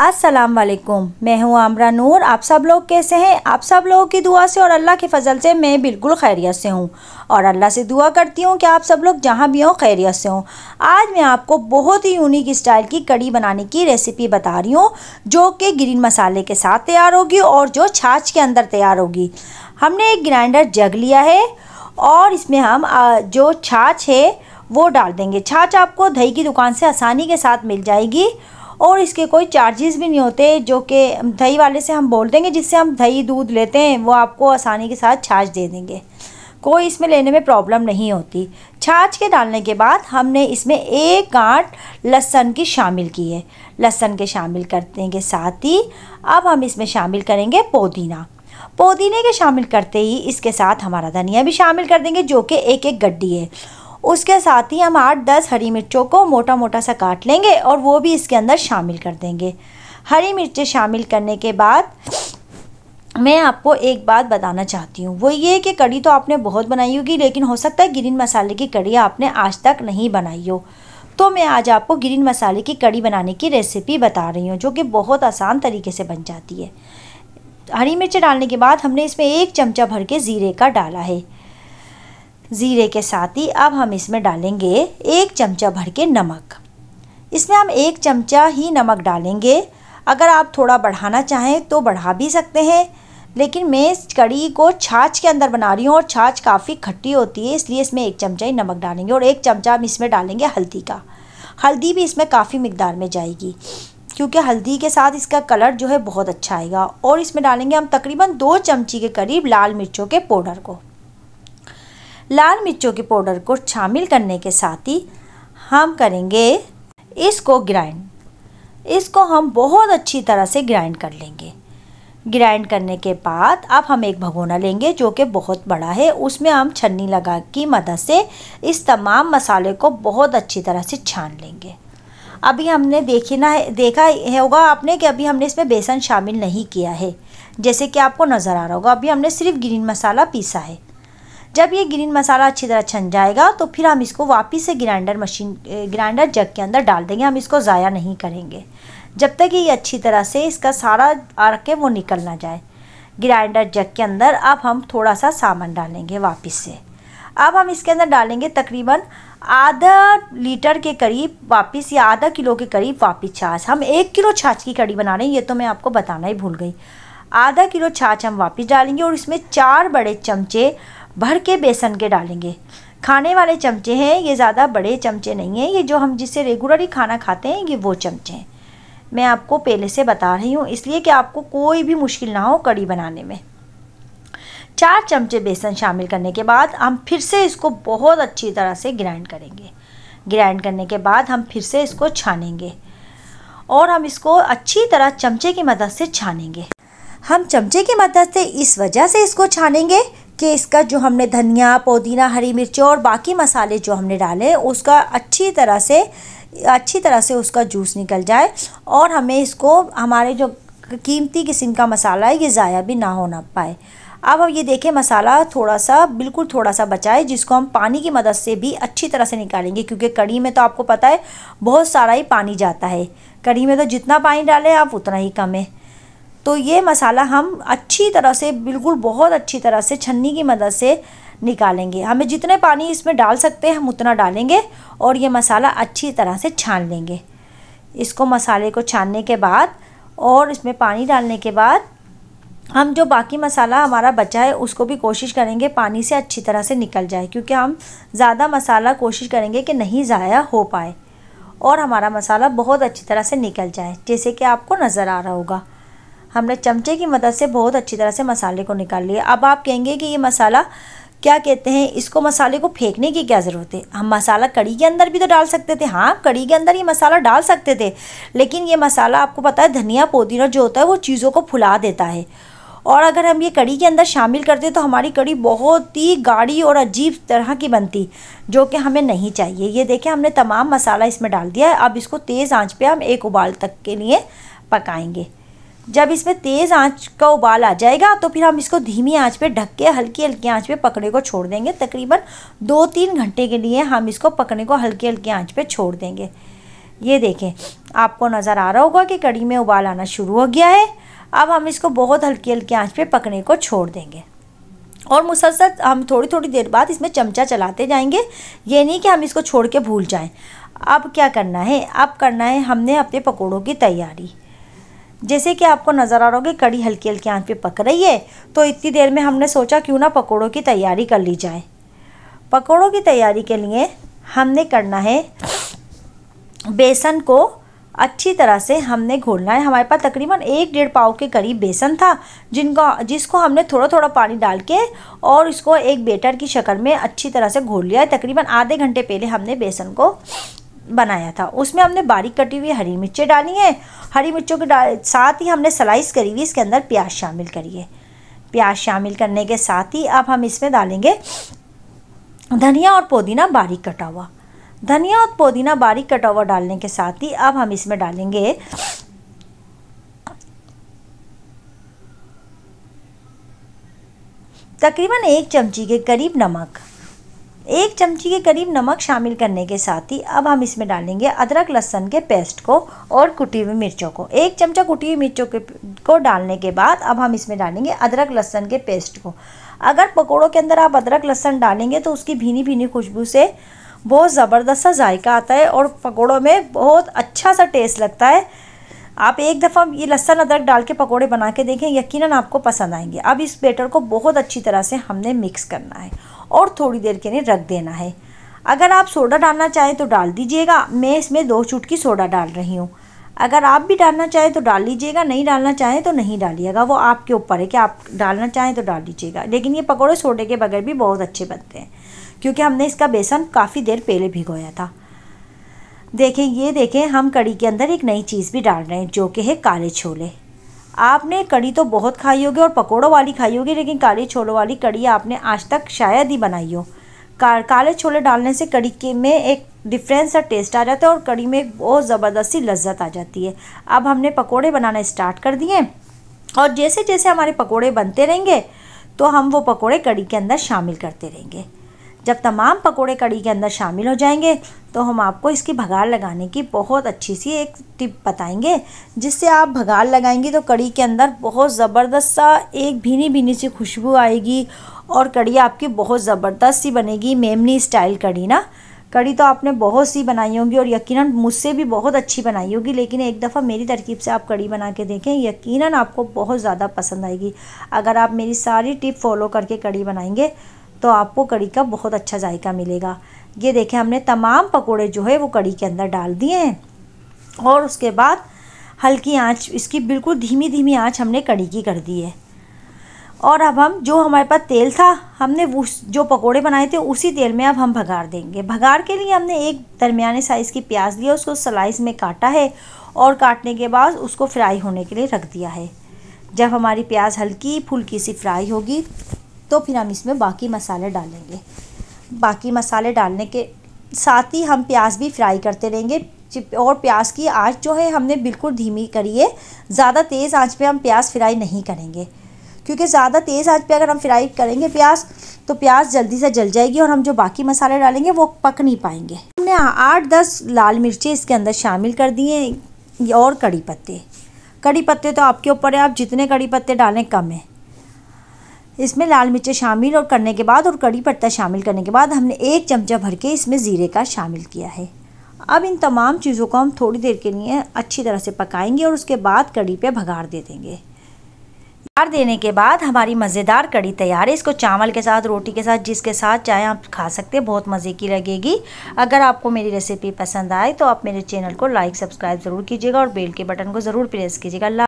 असलम वालेकुम मैं हूँ आमरा नूर आप सब लोग कैसे हैं आप सब लोगों की दुआ से और अल्लाह की फ़जल से मैं बिल्कुल खैरियत से हूँ और अल्लाह से दुआ करती हूँ कि आप सब लोग जहाँ भी हों खैरियत से हों आज मैं आपको बहुत ही यूनिक स्टाइल की कड़ी बनाने की रेसिपी बता रही हूँ जो कि ग्रीन मसाले के साथ तैयार होगी और जो छाछ के अंदर तैयार होगी हमने एक ग्राइंडर जग लिया है और इसमें हम जो छाछ है वो डाल देंगे छाछ आपको दही की दुकान से आसानी के साथ मिल जाएगी और इसके कोई चार्जेस भी नहीं होते जो कि दही वाले से हम बोल देंगे जिससे हम दही दूध लेते हैं वो आपको आसानी के साथ छाछ दे देंगे कोई इसमें लेने में प्रॉब्लम नहीं होती छाछ के डालने के बाद हमने इसमें एक गांठ लहसन की शामिल की है लहसन के शामिल करने के साथ ही अब हम इसमें शामिल करेंगे पुदीना पुदीने के शामिल करते ही इसके साथ हमारा धनिया भी शामिल कर देंगे जो कि एक एक गड्डी है उसके साथ ही हम आठ दस हरी मिर्चों को मोटा मोटा सा काट लेंगे और वो भी इसके अंदर शामिल कर देंगे हरी मिर्चें शामिल करने के बाद मैं आपको एक बात बताना चाहती हूँ वो ये कि कड़ी तो आपने बहुत बनाई होगी लेकिन हो सकता है ग्रीन मसाले की कड़ी आपने आज तक नहीं बनाई हो तो मैं आज आपको ग्रीन मसाले की कड़ी बनाने की रेसिपी बता रही हूँ जो कि बहुत आसान तरीके से बन जाती है हरी मिर्च डालने के बाद हमने इसमें एक चमचा भर के ज़ीरे का डाला है ज़ीरे के साथ ही अब हम इसमें डालेंगे एक चमचा भर के नमक इसमें हम एक चमचा ही नमक डालेंगे अगर आप थोड़ा बढ़ाना चाहें तो बढ़ा भी सकते हैं लेकिन मैं इस कड़ी को छाछ के अंदर बना रही हूँ और छाछ काफ़ी खट्टी होती है इसलिए इसमें एक चमचा ही नमक डालेंगे और एक चमचा हम इसमें डालेंगे हल्दी का हल्दी भी इसमें काफ़ी मकदार में जाएगी क्योंकि हल्दी के साथ इसका कलर जो है बहुत अच्छा आएगा और इसमें डालेंगे हम तकरीबन दो चमची के करीब लाल मिर्चों के पाउडर को लाल मिर्चों के पाउडर को शामिल करने के साथ ही हम करेंगे इसको ग्राइंड इसको हम बहुत अच्छी तरह से ग्राइंड कर लेंगे ग्राइंड करने के बाद अब हम एक भगोना लेंगे जो कि बहुत बड़ा है उसमें हम छन्नी लगा की मदद से इस तमाम मसाले को बहुत अच्छी तरह से छान लेंगे अभी हमने देखी ना है देखा है होगा आपने कि अभी हमने इसमें बेसन शामिल नहीं किया है जैसे कि आपको नज़र आ रहा होगा अभी हमने सिर्फ ग्रीन मसाला पीसा है जब ये ग्रीन मसाला अच्छी तरह छन जाएगा तो फिर हम इसको वापस से ग्राइंडर मशीन ग्राइंडर जग के अंदर डाल देंगे हम इसको ज़ाया नहीं करेंगे जब तक ये अच्छी तरह से इसका सारा आ के वो निकल ना जाए ग्राइंडर जग के अंदर अब हम थोड़ा सा सामान डालेंगे वापस से अब हम इसके अंदर डालेंगे तकरीबन आधा लीटर के करीब वापस या आधा किलो के करीब वापस छाछ हम एक किलो छाछ की कड़ी बना रहे हैं ये तो मैं आपको बताना ही भूल गई आधा किलो छाछ हम वापस डालेंगे और इसमें चार बड़े चमचे भर के बेसन के डालेंगे खाने वाले चमचे हैं ये ज़्यादा बड़े चमचे नहीं हैं ये जो हम जिससे रेगुलरली खाना खाते हैं ये वो चमचे हैं मैं आपको पहले से बता रही हूँ इसलिए कि आपको कोई भी मुश्किल ना हो कड़ी बनाने में चार चमचे बेसन शामिल करने के बाद हम फिर से इसको बहुत अच्छी तरह से ग्राइंड करेंगे ग्राइंड करने के बाद हम फिर से इसको छानेंगे और हम इसको अच्छी तरह चमचे की मदद से छानेंगे हम चमचे की मदद से इस वजह से इसको छानेंगे कि इसका जो हमने धनिया पुदीना हरी मिर्च और बाकी मसाले जो हमने डाले उसका अच्छी तरह से अच्छी तरह से उसका जूस निकल जाए और हमें इसको हमारे जो कीमती किस्म का मसाला है ये ज़ाया भी ना होना पाए अब हम ये देखें मसाला थोड़ा सा बिल्कुल थोड़ा सा बचाए जिसको हम पानी की मदद से भी अच्छी तरह से निकालेंगे क्योंकि कड़ी में तो आपको पता है बहुत सारा ही पानी जाता है कड़ी में तो जितना पानी डालें आप उतना ही कम है तो ये मसाला हम अच्छी तरह से बिल्कुल बहुत अच्छी तरह से छन्नी की मदद से निकालेंगे हमें जितने पानी इसमें डाल सकते हैं हम उतना डालेंगे और ये मसाला अच्छी तरह से छान लेंगे इसको मसाले को छानने के बाद और इसमें पानी डालने के बाद हम जो बाकी मसाला हमारा बचा है उसको भी कोशिश करेंगे पानी से अच्छी तरह से निकल जाए क्योंकि हम ज़्यादा मसाला कोशिश करेंगे कि नहीं ज़ाया हो पाए और हमारा मसाला बहुत अच्छी तरह से निकल जाए जैसे कि आपको नज़र आ रहा होगा हमने चमचे की मदद से बहुत अच्छी तरह से मसाले को निकाल लिया अब आप कहेंगे कि ये मसाला क्या कहते हैं इसको मसाले को फेंकने की क्या ज़रूरत है हम मसाला कड़ी के अंदर भी तो डाल सकते थे हाँ कड़ी के अंदर ये मसाला डाल सकते थे लेकिन ये मसाला आपको पता है धनिया पुदीना जो होता है वो चीज़ों को फुला देता है और अगर हम ये कड़ी के अंदर शामिल करते तो हमारी कड़ी बहुत ही गाढ़ी और अजीब तरह की बनती जो कि हमें नहीं चाहिए ये देखें हमने तमाम मसाला इसमें डाल दिया है अब इसको तेज़ आँच पर हम एक उबाल तक के लिए पकाएंगे जब इसमें तेज़ आंच का उबाल आ जाएगा तो फिर हम इसको धीमी आंच पे ढक के हल्की हल्की आंच पे पकड़े को छोड़ देंगे तकरीबन दो तीन घंटे के लिए हम इसको पकड़े को हल्की हल्की आंच पे छोड़ देंगे ये देखें आपको नज़र आ रहा होगा कि कड़ी में उबाल आना शुरू हो गया है अब हम इसको बहुत हल्की हल्की आँच पर पकने को छोड़ देंगे और मुसलसल हम थोड़ी थोड़ी देर बाद इसमें चमचा चलाते जाएंगे ये नहीं कि हम इसको छोड़ के भूल जाएँ अब क्या करना है अब करना है हमने अपने पकौड़ों की तैयारी जैसे कि आपको नज़र आ रहा होगा कड़ी हल्की हल्की आंच पे पक रही है तो इतनी देर में हमने सोचा क्यों ना पकौड़ों की तैयारी कर ली जाए पकौड़ों की तैयारी के लिए हमने करना है बेसन को अच्छी तरह से हमने घोलना है हमारे पास तकरीबन एक डेढ़ पाव के करीब बेसन था जिनको जिसको हमने थोड़ा थोड़ा पानी डाल के और इसको एक बेटर की शक्ल में अच्छी तरह से घोल लिया है तकरीबन आधे घंटे पहले हमने बेसन को बनाया था उसमें हमने बारीक कटी हुई हरी मिर्चें डाली हैं हरी मिर्चों के साथ ही हमने स्लाइस करी हुई इसके अंदर प्याज शामिल करिए प्याज शामिल करने के साथ ही अब हम इसमें डालेंगे धनिया और पुदीना बारीक कटा हुआ धनिया और पुदीना बारीक कटा हुआ डालने के साथ ही अब हम इसमें डालेंगे तकरीबन एक चमची के करीब नमक एक चमची के करीब नमक शामिल करने के साथ ही अब हम इसमें डालेंगे अदरक लहसन के पेस्ट को और कुटी हुई मिर्चों को एक चमचा कुटी हुई मिर्चों के को डालने के बाद अब हम इसमें डालेंगे अदरक लहसन के पेस्ट को अगर पकौड़ों के अंदर आप अदरक लहसन डालेंगे तो उसकी भीनी भीनी खुशबू से बहुत ज़बरदस्त सा जायका आता है और पकौड़ों में बहुत अच्छा सा टेस्ट लगता है आप एक दफ़ा ये लहसन अदरक डाल के पकौड़े बना के देखें यकीन आपको पसंद आएंगे अब इस बेटर को बहुत अच्छी तरह से हमने मिक्स करना है और थोड़ी देर के लिए रख देना है अगर आप सोडा डालना चाहें तो डाल दीजिएगा मैं इसमें दो चुटकी सोडा डाल रही हूँ अगर आप भी डालना चाहें तो डाल लीजिएगा नहीं डालना चाहें तो नहीं डालिएगा वो आपके ऊपर है कि आप डालना चाहें तो डाल लीजिएगा लेकिन ये पकौड़े सोडे के बगैर भी बहुत अच्छे बनते हैं क्योंकि हमने इसका बेसन काफ़ी देर पहले भिगोया था देखें ये देखें हम कड़ी के अंदर एक नई चीज़ भी डाल रहे हैं जो कि है काले छोले आपने कड़ी तो बहुत खाई होगी और पकौड़ों वाली खाई होगी लेकिन काले छोलों वाली कड़ी आपने आज तक शायद ही बनाई हो का, काले छोले डालने से कड़ी के में एक डिफरेंस सा टेस्ट आ जाता है और कड़ी में एक बहुत ज़बरदस्त सी लज्जत आ जाती है अब हमने पकोड़े बनाना स्टार्ट कर दिए और जैसे जैसे हमारे पकोड़े बनते रहेंगे तो हम वो पकोड़े कड़ी के अंदर शामिल करते रहेंगे जब तमाम पकोड़े कड़ी के अंदर शामिल हो जाएंगे तो हम आपको इसकी भगाड़ लगाने की बहुत अच्छी सी एक टिप बताएंगे जिससे आप भगाड़ लगाएंगी तो कड़ी के अंदर बहुत ज़बरदस्त सा एक भीनी भीनी सी खुशबू आएगी और कड़ी आपकी बहुत ज़बरदस्त सी बनेगी मेमनी स्टाइल कड़ी ना कड़ी तो आपने बहुत सी बनाई होगी और यकीनन मुझसे भी बहुत अच्छी बनाई होगी लेकिन एक दफ़ा मेरी तरकीब से आप कड़ी बना के देखें यकीनन आपको बहुत ज़्यादा पसंद आएगी अगर आप मेरी सारी टिप फॉलो करके कड़ी बनाएंगे तो आपको कड़ी का बहुत अच्छा जायका मिलेगा ये देखें हमने तमाम पकोड़े जो है वो कड़ी के अंदर डाल दिए हैं और उसके बाद हल्की आंच इसकी बिल्कुल धीमी धीमी आंच हमने कड़ी की कर दी है और अब हम जो हमारे पास तेल था हमने वो जो पकोड़े बनाए थे उसी तेल में अब हम भगार देंगे भगार के लिए हमने एक दरमियाने साइज़ की प्याज लिया उसको स्लाइस में काटा है और काटने के बाद उसको फ्राई होने के लिए रख दिया है जब हमारी प्याज हल्की फुल्की सी फ्राई होगी तो फिर हम इसमें बाकी मसाले डालेंगे बाकी मसाले डालने के साथ ही हम प्याज भी फ्राई करते रहेंगे और प्याज की आँच जो है हमने बिल्कुल धीमी करी है ज़्यादा तेज़ आँच पर हम प्याज फ्राई नहीं करेंगे क्योंकि ज़्यादा तेज़ आँच पे अगर हम फ्राई करेंगे प्याज तो प्याज जल्दी से जल जाएगी और हम जो बाकी मसाले डालेंगे वो पक नहीं पाएंगे हमने आठ दस लाल मिर्चें इसके अंदर शामिल कर दिए और कड़ी पत्ते कड़ी पत्ते तो आपके ऊपर है आप जितने कड़ी पत्ते डालें कम है इसमें लाल मिर्चें शामिल और करने के बाद और कड़ी पत्ता शामिल करने के बाद हमने एक चमचा भर के इसमें ज़ीरे का शामिल किया है अब इन तमाम चीज़ों को हम थोड़ी देर के लिए अच्छी तरह से पकाएंगे और उसके बाद कड़ी पे भगाड़ दे देंगे भगाड़ देने के बाद हमारी मज़ेदार कड़ी तैयार है इसको चावल के साथ रोटी के साथ जिसके साथ चाहे आप खा सकते हैं बहुत मज़े की लगेगी अगर आपको मेरी रेसिपी पसंद आए तो आप मेरे चैनल को लाइक सब्सक्राइब ज़रूर कीजिएगा और बेल के बटन को ज़रूर प्रेस कीजिएगा